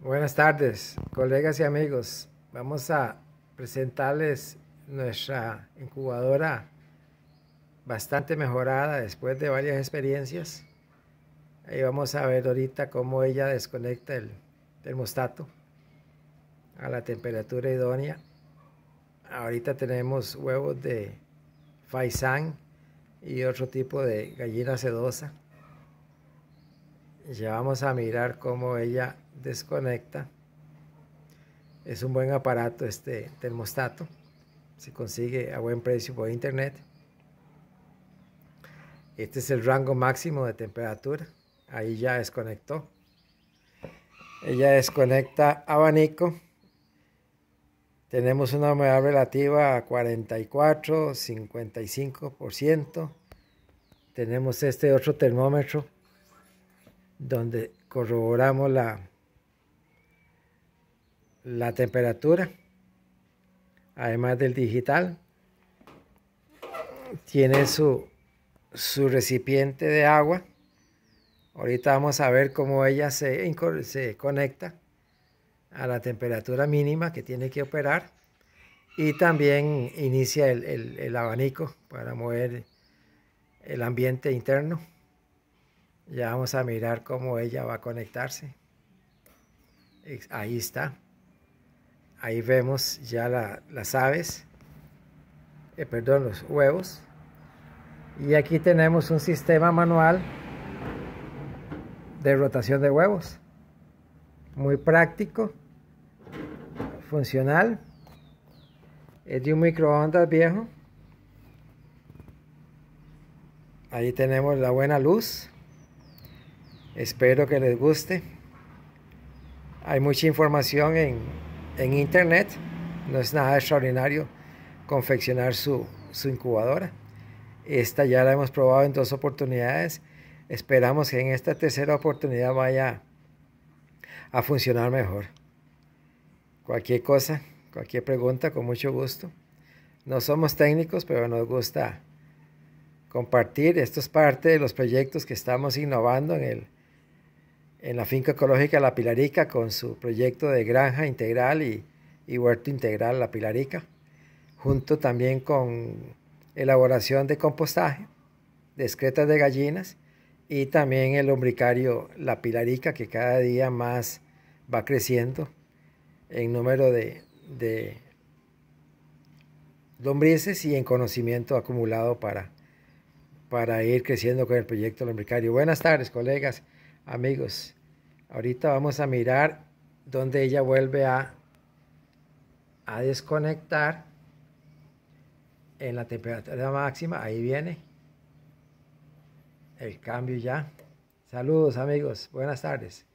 Buenas tardes, colegas y amigos. Vamos a presentarles nuestra incubadora bastante mejorada después de varias experiencias. Ahí vamos a ver ahorita cómo ella desconecta el termostato a la temperatura idónea. Ahorita tenemos huevos de faisán y otro tipo de gallina sedosa. Ya vamos a mirar cómo ella desconecta. Es un buen aparato este termostato. Se consigue a buen precio por internet. Este es el rango máximo de temperatura. Ahí ya desconectó. Ella desconecta abanico. Tenemos una humedad relativa a 44, 55%. Tenemos este otro termómetro donde corroboramos la la temperatura, además del digital, tiene su, recipiente de agua. Ahorita vamos a ver cómo ella se, se conecta a la temperatura mínima que tiene que operar y también inicia el, abanico para mover el ambiente interno. Ya vamos a mirar cómo ella va a conectarse. Ahí está. Ahí vemos ya las aves, eh, perdón, los huevos. Y aquí tenemos un sistema manual de rotación de huevos. Muy práctico, funcional. Es de un microondas viejo. Ahí tenemos la buena luz. Espero que les guste. Hay mucha información en, en internet, no es nada extraordinario confeccionar su, su incubadora. Esta ya la hemos probado en dos oportunidades. Esperamos que en esta tercera oportunidad vaya a funcionar mejor. Cualquier cosa, cualquier pregunta, con mucho gusto. No somos técnicos, pero nos gusta compartir. Esto es parte de los proyectos que estamos innovando en el en la finca ecológica La Pilarica con su proyecto de granja integral y, huerto integral La Pilarica, junto también con elaboración de compostaje, de excretas de gallinas y también el lombricario La Pilarica que cada día más va creciendo en número de, de lombrices y en conocimiento acumulado para, para ir creciendo con el proyecto lombricario. Buenas tardes, colegas amigos. Ahorita vamos a mirar dónde ella vuelve a, a desconectar en la temperatura máxima. Ahí viene el cambio ya. Saludos amigos, buenas tardes.